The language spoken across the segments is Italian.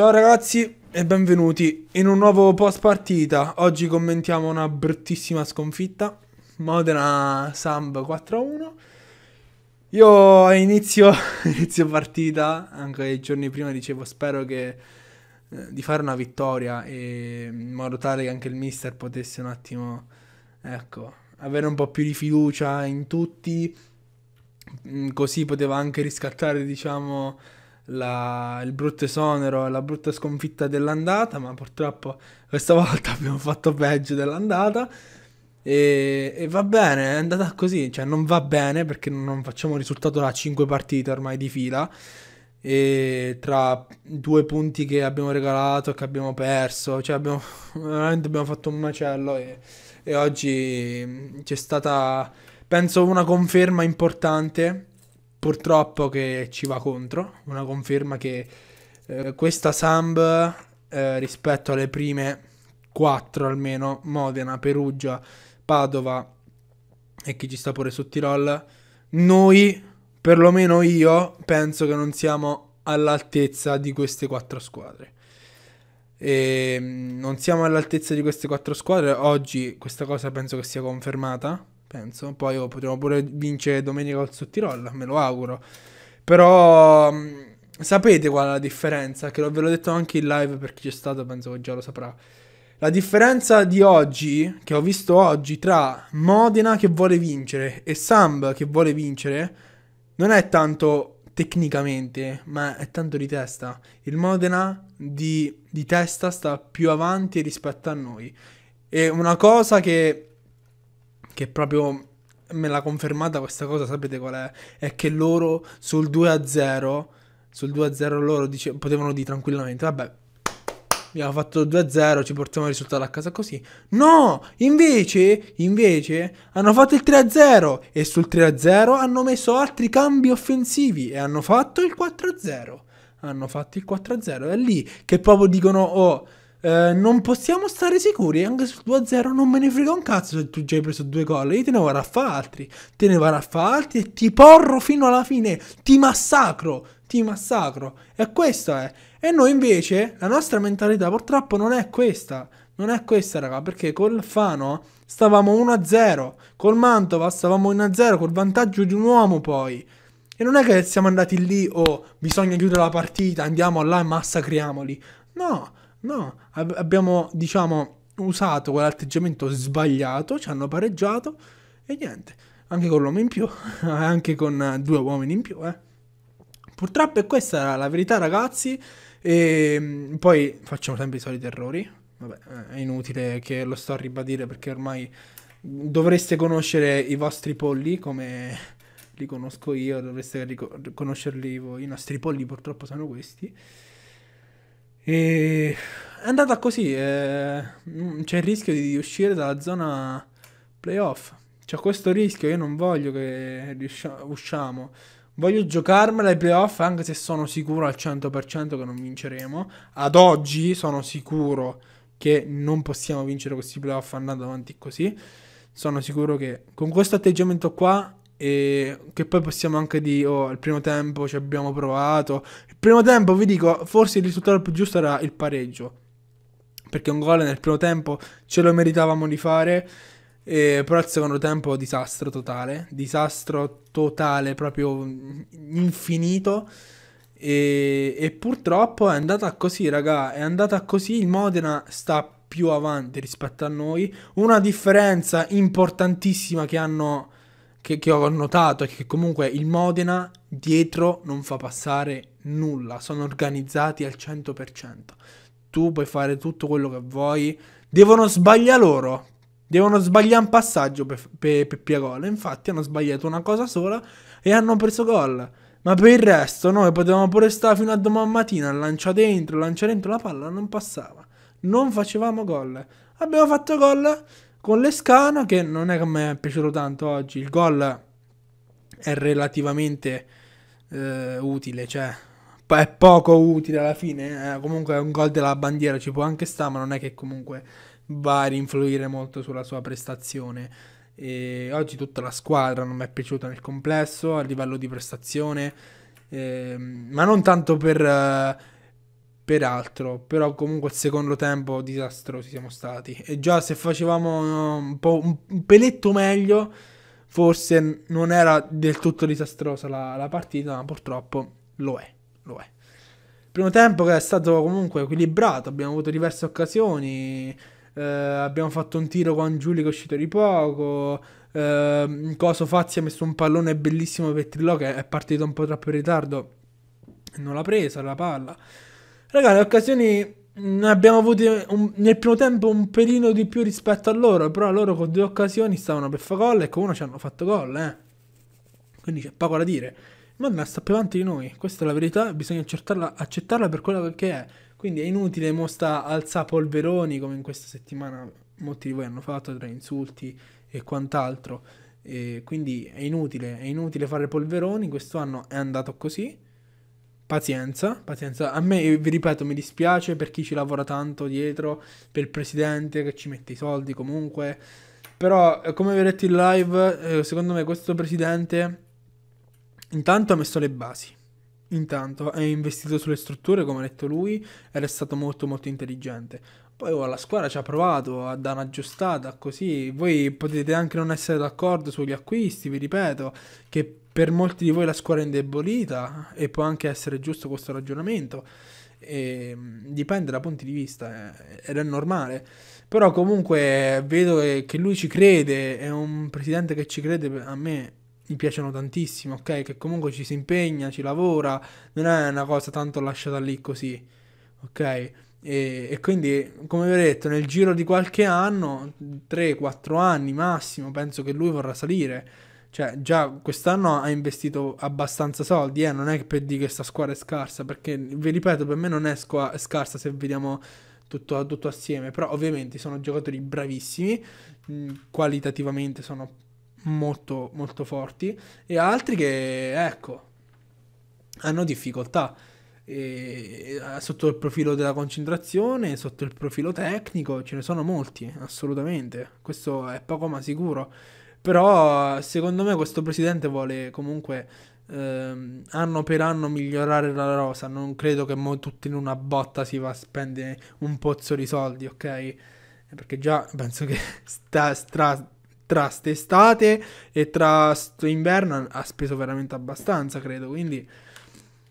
Ciao ragazzi e benvenuti in un nuovo post partita. Oggi commentiamo una bruttissima sconfitta. Modena Samb 4-1. Io inizio, inizio, partita, anche i giorni prima dicevo spero che, eh, di fare una vittoria e, in modo tale che anche il mister potesse un attimo ecco, avere un po' più di fiducia in tutti. Mm, così poteva anche riscattare diciamo la, il brutto esonero e la brutta sconfitta dell'andata, ma purtroppo questa volta abbiamo fatto peggio dell'andata. E, e, va bene, è andata così, cioè non va bene perché non facciamo risultato da 5 partite ormai di fila. E tra due punti che abbiamo regalato, che abbiamo perso, cioè abbiamo, veramente abbiamo fatto un macello e, e oggi mm, c'è stata, penso, una conferma importante purtroppo che ci va contro, una conferma che eh, questa Samb eh, rispetto alle prime quattro almeno, Modena, Perugia, Padova e chi ci sta pure su Tirol, noi, perlomeno io, penso che non siamo all'altezza di queste quattro squadre. E mm, non siamo all'altezza di queste quattro squadre, oggi questa cosa penso che sia confermata penso. Poi oh, potremo pure vincere domenica col Sottirol, me lo auguro. Però mm, sapete qual è la differenza, che ve l'ho detto anche in live per chi c'è stato, penso che già lo saprà. La differenza di oggi, che ho visto oggi, tra Modena che vuole vincere e Samb che vuole vincere, non è tanto tecnicamente, ma è tanto di testa. Il Modena di, di testa sta più avanti rispetto a noi. E una cosa che che proprio me l'ha confermata questa cosa, sapete qual è? È che loro sul 2-0, sul 2-0 loro dice, potevano dire tranquillamente, vabbè, abbiamo fatto 2-0, ci portiamo il risultato a casa così. No, invece, invece hanno fatto il 3-0 e sul 3-0 hanno messo altri cambi offensivi e hanno fatto il 4-0. Hanno fatto il 4-0. È lì che proprio dicono, oh eh, non possiamo stare sicuri anche sul 2-0 non me ne frega un cazzo se tu già hai preso due gol io te ne vado a fare altri te ne vado a fare altri e ti porro fino alla fine ti massacro ti massacro e questo è e noi invece la nostra mentalità purtroppo non è questa non è questa raga perché col Fano stavamo 1-0 col Mantova stavamo 1-0 col vantaggio di un uomo poi e non è che siamo andati lì o oh, bisogna chiudere la partita andiamo là e massacriamoli no No, ab- abbiamo, diciamo, usato quell'atteggiamento sbagliato, ci hanno pareggiato e niente, anche con l'uomo in più, anche con due uomini in più, eh. Purtroppo è questa la verità, ragazzi. E mm, poi facciamo sempre i soliti errori. Vabbè, eh, è inutile che lo sto a ribadire perché ormai dovreste conoscere i vostri polli come li conosco io, dovreste conoscerli voi. I nostri polli purtroppo sono questi. E è andata così, eh, mm, c'è il rischio di uscire dalla zona playoff. C'è questo rischio, io non voglio che usciamo. Voglio giocarmela ai playoff anche se sono sicuro al 100% che non vinceremo. Ad oggi sono sicuro che non possiamo vincere questi playoff andando avanti così. Sono sicuro che con questo atteggiamento qua e che poi possiamo anche dire, oh, al primo tempo ci abbiamo provato. Il primo tempo, vi dico, forse il risultato più giusto era il pareggio. Perché un gol nel primo tempo ce lo meritavamo di fare. Eh, però al secondo tempo disastro totale. Disastro totale, proprio infinito. E, e purtroppo è andata così, raga. È andata così. Il Modena sta più avanti rispetto a noi. Una differenza importantissima che hanno che, che ho notato è che comunque il Modena dietro non fa passare nulla, sono organizzati al 100%. Tu puoi fare tutto quello che vuoi, devono sbagliare loro, devono sbagliare un passaggio per, per, per gol. Infatti hanno sbagliato una cosa sola e hanno preso gol. Ma per il resto noi potevamo pure stare fino a domani mattina lancia dentro, lancia dentro la palla, non passava. Non facevamo gol. Abbiamo fatto gol con Lescano che non è che mi è piaciuto tanto oggi. Il gol è relativamente eh, utile, cioè è poco utile alla fine. Eh. Comunque è un gol della bandiera, ci può anche stare, ma non è che comunque va a rinfluire molto sulla sua prestazione. E oggi tutta la squadra non mi è piaciuta nel complesso a livello di prestazione, eh, ma non tanto per eh, peraltro, però comunque il secondo tempo disastrosi siamo stati. E già se facevamo un, po', un peletto meglio, forse non era del tutto disastrosa la, la partita, ma purtroppo lo è, lo è. Primo tempo che è stato comunque equilibrato, abbiamo avuto diverse occasioni, eh, abbiamo fatto un tiro con Giulio che è uscito di poco, eh, Coso Fazzi ha messo un pallone bellissimo per Trillo che è partito un po' troppo in ritardo, non l'ha presa la palla. Raga, le occasioni ne mm, abbiamo avute un, nel primo tempo un pelino di più rispetto a loro, però loro con due occasioni stavano per fare gol e con una ci hanno fatto gol, eh. Quindi c'è poco da dire. Ma non sta più avanti di noi, questa è la verità, bisogna accettarla, accettarla per quella che è. Quindi è inutile mosta alza polveroni come in questa settimana molti di voi hanno fatto tra insulti e quant'altro. E quindi è inutile, è inutile fare polveroni, quest'anno è andato così pazienza, pazienza. A me, eh, vi ripeto, mi dispiace per chi ci lavora tanto dietro, per il presidente che ci mette i soldi comunque. Però, eh, come vi ho detto in live, eh, secondo me questo presidente intanto ha messo le basi. Intanto è investito sulle strutture, come ha detto lui, ed è stato molto molto intelligente. Poi oh, la squadra ci ha provato a dare un'aggiustata così. Voi potete anche non essere d'accordo sugli acquisti, vi ripeto, che per molti di voi la scuola è indebolita e può anche essere giusto questo ragionamento. E, ehm, dipende da punti di vista eh, ed è normale però comunque vedo eh, che lui ci crede è un presidente che ci crede a me mi piacciono tantissimo ok che comunque ci si impegna ci lavora non è una cosa tanto lasciata lì così ok e, e quindi come vi ho detto nel giro di qualche anno 3-4 anni massimo penso che lui vorrà salire cioè, già quest'anno ha investito abbastanza soldi, eh? Non è che per dire che sta squadra è scarsa, perché vi ripeto, per me non è squa- scarsa se vediamo tutto, tutto, assieme. Però ovviamente sono giocatori bravissimi, mh, mm, qualitativamente sono molto, molto forti, e altri che, ecco, hanno difficoltà. E, sotto il profilo della concentrazione, sotto il profilo tecnico, ce ne sono molti, assolutamente. Questo è poco ma sicuro. Però secondo me questo presidente vuole comunque ehm, anno per anno migliorare la rosa. Non credo che mo tutto in una botta si va a spendere un pozzo di soldi, ok? Perché già penso che sta, stra, tra st'estate e tra inverno ha speso veramente abbastanza, credo. Quindi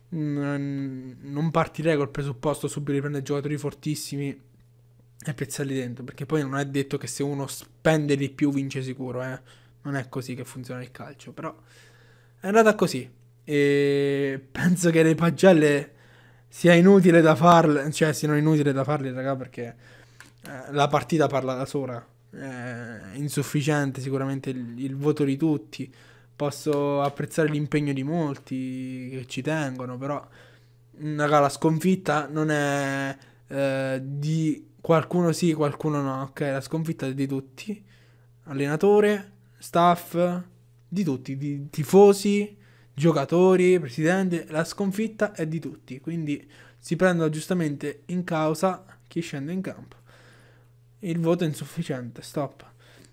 non partirei col presupposto subito di prendere giocatori fortissimi e piazzarli dentro, perché poi non è detto che se uno spende di più vince sicuro, eh non è così che funziona il calcio, però è andata così. E penso che le pagelle sia inutile da farle, cioè siano inutile da farle, raga, perché eh, la partita parla da sola. È eh, insufficiente sicuramente il, il voto di tutti. Posso apprezzare l'impegno di molti che ci tengono, però raga, la sconfitta non è eh, di qualcuno sì, qualcuno no. Ok, la sconfitta è di tutti. Allenatore, staff, di tutti, di tifosi, giocatori, presidente, la sconfitta è di tutti, quindi si prendono giustamente in causa chi scende in campo. Il voto è insufficiente, stop.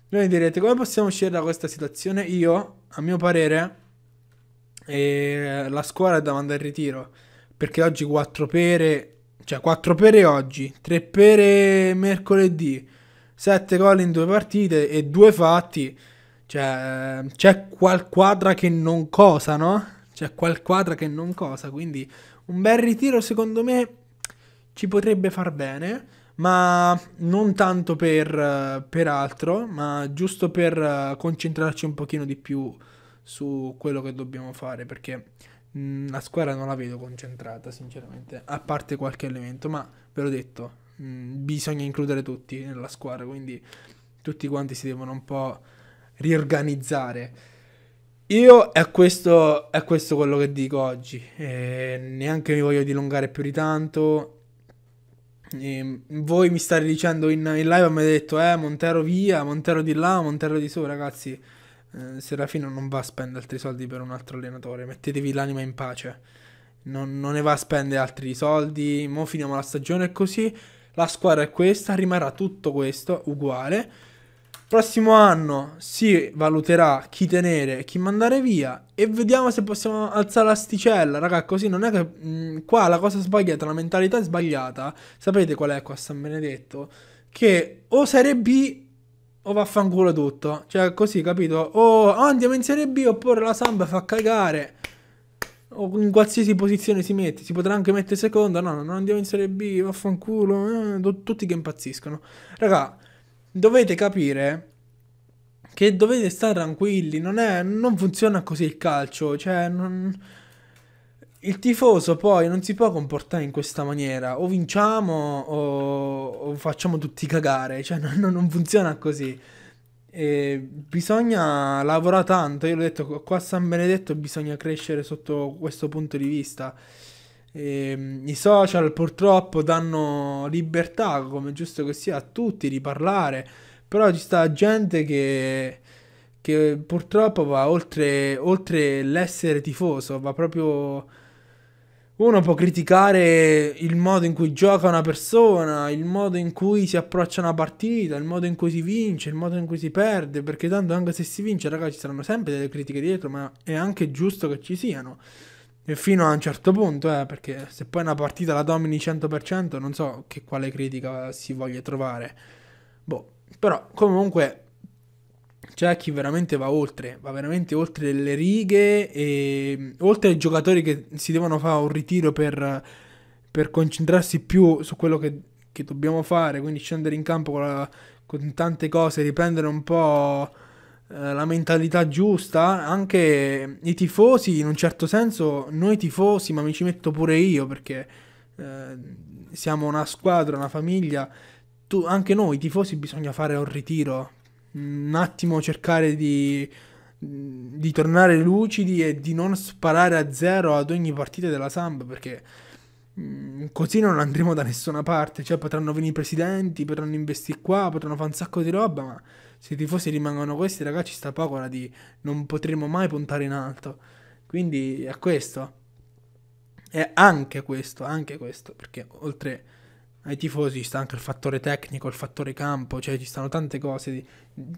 Voi direte come possiamo uscire da questa situazione? Io, a mio parere, eh, la squadra è da mandare in ritiro, perché oggi 4 pere, cioè 4 pere oggi, 3 pere mercoledì, 7 gol in due partite e 2 fatti cioè, ehm, c'è qual quadra che non cosa, no? C'è qual quadra che non cosa, quindi un bel ritiro secondo me ci potrebbe far bene, ma non tanto per, eh, per altro, ma giusto per eh, concentrarci un pochino di più su quello che dobbiamo fare, perché mh, mm, la squadra non la vedo concentrata, sinceramente, a parte qualche elemento, ma ve l'ho detto, mh, mm, bisogna includere tutti nella squadra, quindi tutti quanti si devono un po' riorganizzare. Io è questo, è questo quello che dico oggi, e neanche mi voglio dilungare più di tanto. E voi mi state dicendo in, in live, mi avete detto, eh, Montero via, Montero di là, Montero di su, ragazzi. Eh, Serafino non va a spendere altri soldi per un altro allenatore, mettetevi l'anima in pace. Non, non ne va a spendere altri soldi, mo finiamo la stagione così, la squadra è questa, rimarrà tutto questo uguale Prossimo anno si valuterà chi tenere e chi mandare via e vediamo se possiamo alzare l'asticella, raga, così non è che mh, mm, qua la cosa sbagliata, la mentalità è sbagliata. Sapete qual è qua a San Benedetto? Che o Serie B o vaffanculo tutto, cioè così, capito? O andiamo in Serie B oppure la Samba fa cagare. O in qualsiasi posizione si mette, si potrà anche mettere seconda, no, non andiamo in Serie B, vaffanculo, eh, tutti che impazziscono. Raga, dovete capire che dovete stare tranquilli, non, è, non funziona così il calcio, cioè non, il tifoso poi non si può comportare in questa maniera, o vinciamo o, o facciamo tutti cagare, cioè non, non funziona così. E bisogna lavorare tanto, io l'ho detto qua a San Benedetto bisogna crescere sotto questo punto di vista. E, ehm, I social purtroppo danno libertà, come giusto che sia, a tutti di parlare, però ci sta gente che, che purtroppo va oltre, oltre l'essere tifoso, va proprio... Uno può criticare il modo in cui gioca una persona, il modo in cui si approccia una partita, il modo in cui si vince, il modo in cui si perde, perché tanto anche se si vince, ragazzi, ci saranno sempre delle critiche dietro, ma è anche giusto che ci siano. E fino a un certo punto, eh, perché se poi una partita la domini 100%, non so che quale critica si voglia trovare. Boh, però comunque c'è chi veramente va oltre, va veramente oltre le righe e mm, oltre ai giocatori che si devono fare un ritiro per, per concentrarsi più su quello che, che, dobbiamo fare, quindi scendere in campo con, la, con tante cose, riprendere un po' Eh, la mentalità giusta, anche i tifosi, in un certo senso, noi tifosi, ma mi ci metto pure io perché eh, siamo una squadra, una famiglia, tu, anche noi tifosi bisogna fare un ritiro, un attimo cercare di, di tornare lucidi e di non sparare a zero ad ogni partita della Samba perché Mm, così non andremo da nessuna parte. Cioè, potranno venire i presidenti, potranno investire qua, potranno fare un sacco di roba, ma se i tifosi rimangono questi, ragazzi, sta poco la di non potremo mai puntare in alto. Quindi è questo. È anche questo, anche questo, perché oltre ai tifosi sta anche il fattore tecnico, il fattore campo, cioè ci stanno tante cose di,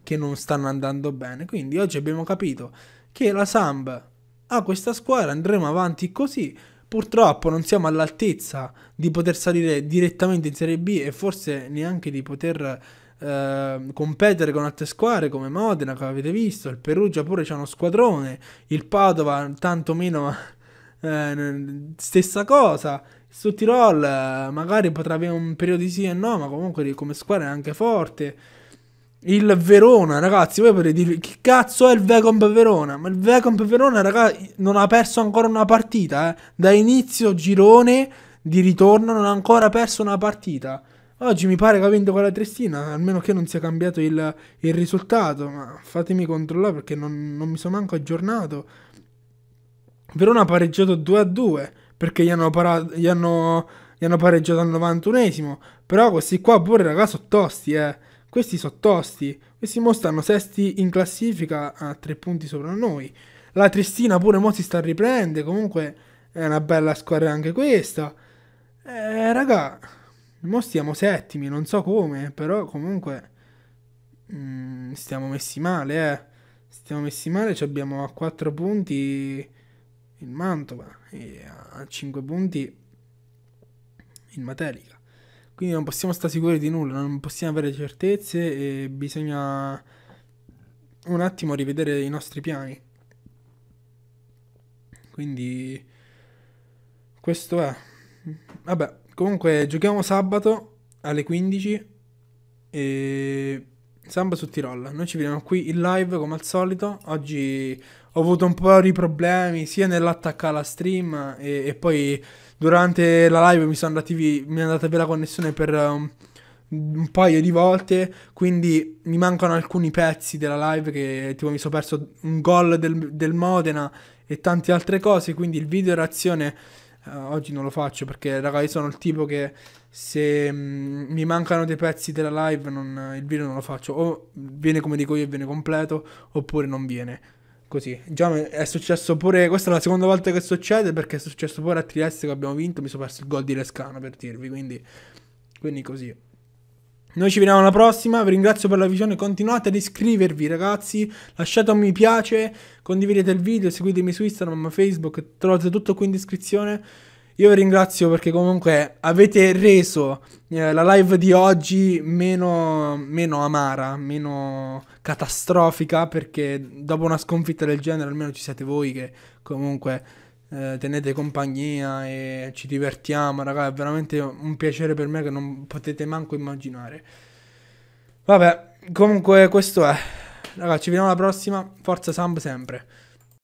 che non stanno andando bene. Quindi oggi abbiamo capito che la Samb ha questa squadra, andremo avanti così Purtroppo non siamo all'altezza di poter salire direttamente in Serie B e forse neanche di poter eh, competere con altre squadre come Modena, che avete visto, il Perugia pure c'è uno squadrone, il Padova tantomeno eh, stessa cosa, su Tirol eh, magari potrà avere un periodo di sì e no, ma comunque come squadra è anche forte. Il Verona, ragazzi, voi potete dirvi che cazzo è il Vecomp Verona? Ma il Vecomp Verona, ragazzi, non ha perso ancora una partita, eh. Da inizio girone di ritorno non ha ancora perso una partita. Oggi mi pare che ha vinto con la Trestina, almeno che non sia cambiato il, il risultato, ma fatemi controllare perché non, non mi sono manco aggiornato. Verona ha pareggiato 2-2 perché gli hanno, parato, gli, hanno, gli hanno, pareggiato al 91esimo, però questi qua pure ragazzi sono tosti, eh. Questi sono tosti. Questi mo stanno sesti in classifica a tre punti sopra noi. La Tristina pure mo si sta riprende. Comunque è una bella squadra anche questa. Eh, raga, mo stiamo settimi, non so come, però comunque mh, mm, stiamo messi male, eh. Stiamo messi male, cioè abbiamo a 4 punti il Mantova e a 5 punti il Materica. Quindi non possiamo stare sicuri di nulla, non possiamo avere certezze e bisogna un attimo rivedere i nostri piani. Quindi questo è. Vabbè, comunque giochiamo sabato alle 15 e Samba su Tirol. Noi ci vediamo qui in live come al solito. Oggi ho avuto un po' di problemi sia nell'attaccare la stream e, e, poi durante la live mi, sono andati vi, mi è andata via la connessione per um, un paio di volte. Quindi mi mancano alcuni pezzi della live che tipo mi sono perso un gol del, del Modena e tante altre cose. Quindi il video reazione Uh, oggi non lo faccio perché, raga, io sono il tipo che se mh, mm, mi mancano dei pezzi della live, non, il video non lo faccio. O viene come dico io e viene completo, oppure non viene. Così. Già è successo pure. Questa è la seconda volta che succede perché è successo pure a Trieste che abbiamo vinto. Mi sono perso il gol di Lescano per dirvi. Quindi, quindi così. Noi ci vediamo alla prossima, vi ringrazio per la visione, continuate ad iscrivervi ragazzi, lasciate un mi piace, condividete il video, seguitemi su Instagram, Facebook, trovate tutto qui in descrizione. Io vi ringrazio perché comunque avete reso eh, la live di oggi meno, meno, amara, meno catastrofica, perché dopo una sconfitta del genere almeno ci siete voi che comunque eh, tenete compagnia e ci divertiamo, raga, è veramente un piacere per me che non potete manco immaginare. Vabbè, comunque questo è. Raga, ci vediamo alla prossima. Forza Samp sempre.